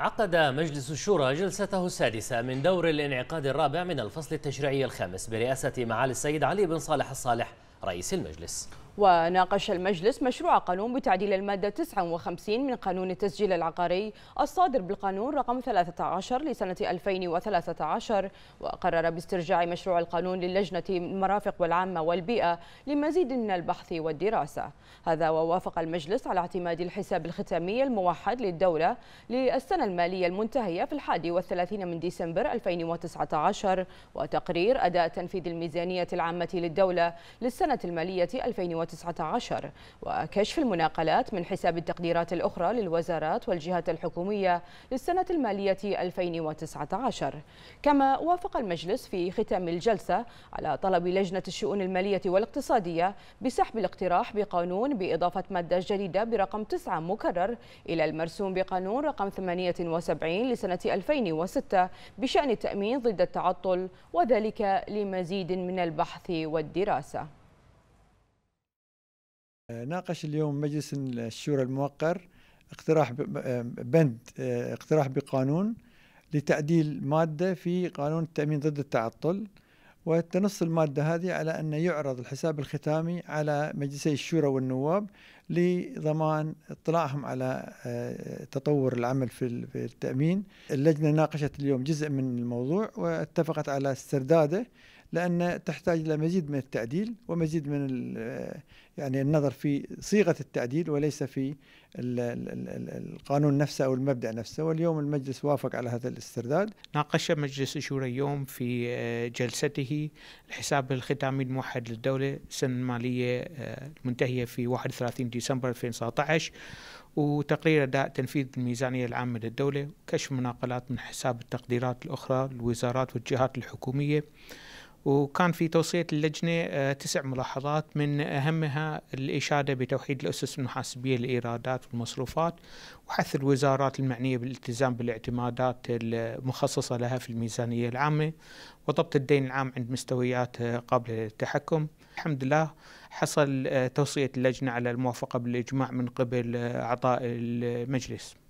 عقد مجلس الشورى جلسته السادسة من دور الانعقاد الرابع من الفصل التشريعي الخامس برئاسة معالي السيد علي بن صالح الصالح رئيس المجلس وناقش المجلس مشروع قانون بتعديل المادة 59 من قانون التسجيل العقاري الصادر بالقانون رقم 13 لسنة 2013 وقرر باسترجاع مشروع القانون للجنة المرافق والعامة والبيئة لمزيد من البحث والدراسة هذا ووافق المجلس على اعتماد الحساب الختامي الموحد للدولة للسنة المالية المنتهية في الحادي والثلاثين من ديسمبر 2019 وتقرير أداء تنفيذ الميزانية العامة للدولة للسنة المالية 2019 2019 وكشف المناقلات من حساب التقديرات الأخرى للوزارات والجهات الحكومية للسنة المالية 2019 كما وافق المجلس في ختام الجلسة على طلب لجنة الشؤون المالية والاقتصادية بسحب الاقتراح بقانون بإضافة مادة جديدة برقم 9 مكرر إلى المرسوم بقانون رقم 78 لسنة 2006 بشأن التأمين ضد التعطل وذلك لمزيد من البحث والدراسة ناقش اليوم مجلس الشورى الموقر اقتراح بند آه، اقتراح بقانون لتعديل مادة في قانون التأمين ضد التعطل وتنص المادة هذه على أن يعرض الحساب الختامي على مجلسي الشورى والنواب لضمان اطلاعهم على آه، تطور العمل في التأمين اللجنة ناقشت اليوم جزء من الموضوع واتفقت على استرداده لأن تحتاج إلى مزيد من التعديل ومزيد من آه، يعني النظر في صيغة التعديل وليس في القانون نفسه أو المبدأ نفسه واليوم المجلس وافق على هذا الاسترداد ناقش مجلس الشورى اليوم في آه، جلسته الحساب الختامي الموحد للدولة السنة المالية المنتهية آه، في 31 ديسمبر 2019 وتقرير أداء تنفيذ الميزانية العامة للدولة وكشف مناقلات من حساب التقديرات الأخرى للوزارات والجهات الحكومية وكان في توصية اللجنة آه، تسع ملاحظات من أهمها الإشادة بتوحيد الأسس المحاسبية للإيرادات والمصروفات وحث الوزارات المعنية بالالتزام بالاعتمادات المخصصة لها في الميزانية العامة وضبط الدين العام عند مستويات آه، قابلة للتحكم الحمد لله حصل آه، توصية اللجنة على الموافقة بالإجماع من قبل أعضاء المجلس